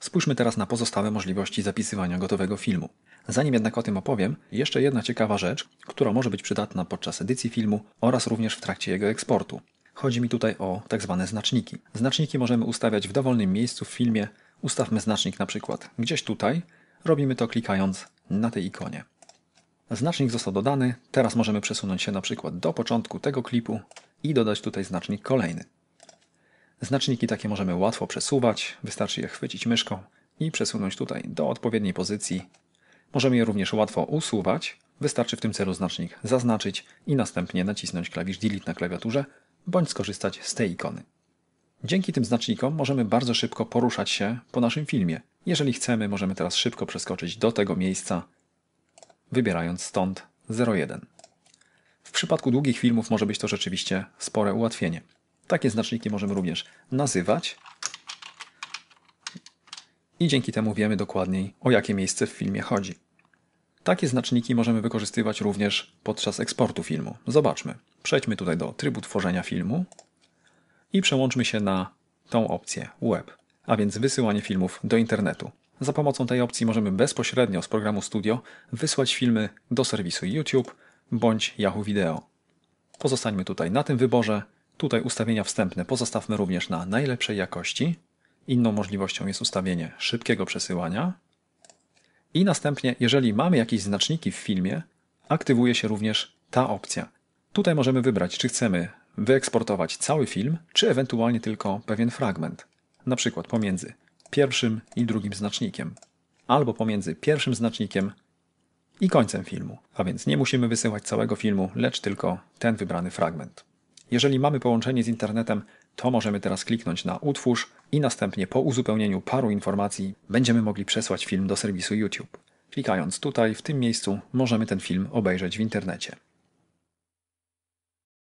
Spójrzmy teraz na pozostałe możliwości zapisywania gotowego filmu. Zanim jednak o tym opowiem, jeszcze jedna ciekawa rzecz, która może być przydatna podczas edycji filmu oraz również w trakcie jego eksportu. Chodzi mi tutaj o tak zwane znaczniki. Znaczniki możemy ustawiać w dowolnym miejscu w filmie. Ustawmy znacznik na przykład gdzieś tutaj. Robimy to klikając na tej ikonie. Znacznik został dodany, teraz możemy przesunąć się na przykład do początku tego klipu i dodać tutaj znacznik kolejny. Znaczniki takie możemy łatwo przesuwać, wystarczy je chwycić myszką i przesunąć tutaj do odpowiedniej pozycji. Możemy je również łatwo usuwać, wystarczy w tym celu znacznik zaznaczyć i następnie nacisnąć klawisz Delete na klawiaturze bądź skorzystać z tej ikony. Dzięki tym znacznikom możemy bardzo szybko poruszać się po naszym filmie. Jeżeli chcemy, możemy teraz szybko przeskoczyć do tego miejsca, wybierając stąd 01. W przypadku długich filmów może być to rzeczywiście spore ułatwienie. Takie znaczniki możemy również nazywać i dzięki temu wiemy dokładniej, o jakie miejsce w filmie chodzi. Takie znaczniki możemy wykorzystywać również podczas eksportu filmu. Zobaczmy. Przejdźmy tutaj do trybu tworzenia filmu i przełączmy się na tą opcję Web, a więc wysyłanie filmów do internetu. Za pomocą tej opcji możemy bezpośrednio z programu Studio wysłać filmy do serwisu YouTube bądź Yahoo Video. Pozostańmy tutaj na tym wyborze Tutaj ustawienia wstępne pozostawmy również na najlepszej jakości. Inną możliwością jest ustawienie szybkiego przesyłania. I następnie, jeżeli mamy jakieś znaczniki w filmie, aktywuje się również ta opcja. Tutaj możemy wybrać, czy chcemy wyeksportować cały film, czy ewentualnie tylko pewien fragment, na przykład pomiędzy pierwszym i drugim znacznikiem, albo pomiędzy pierwszym znacznikiem i końcem filmu, a więc nie musimy wysyłać całego filmu, lecz tylko ten wybrany fragment. Jeżeli mamy połączenie z internetem, to możemy teraz kliknąć na Utwórz i następnie po uzupełnieniu paru informacji będziemy mogli przesłać film do serwisu YouTube. Klikając tutaj, w tym miejscu, możemy ten film obejrzeć w internecie.